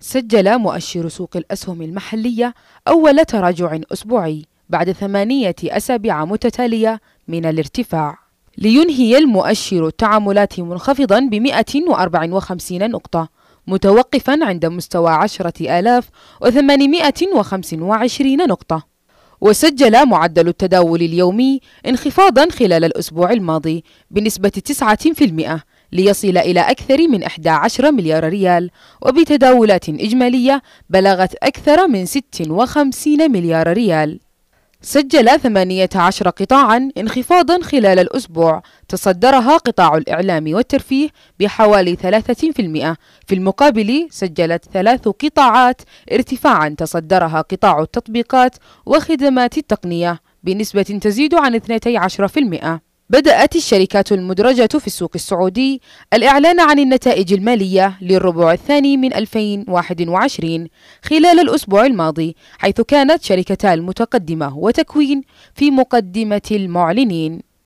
سجل مؤشر سوق الأسهم المحلية أول تراجع أسبوعي بعد ثمانية أسابيع متتالية من الارتفاع لينهي المؤشر التعاملات منخفضا ب 154 نقطة متوقفا عند مستوى 10825 نقطة وسجل معدل التداول اليومي انخفاضا خلال الأسبوع الماضي بنسبة 9% ليصل إلى أكثر من 11 مليار ريال وبتداولات إجمالية بلغت أكثر من 56 مليار ريال سجل 18 قطاعا انخفاضا خلال الأسبوع تصدرها قطاع الإعلام والترفيه بحوالي 3% في المقابل سجلت ثلاث قطاعات ارتفاعا تصدرها قطاع التطبيقات وخدمات التقنية بنسبة تزيد عن 12% بدأت الشركات المدرجة في السوق السعودي الإعلان عن النتائج المالية للربع الثاني من 2021 خلال الأسبوع الماضي حيث كانت شركتا المتقدمة وتكوين في مقدمة المعلنين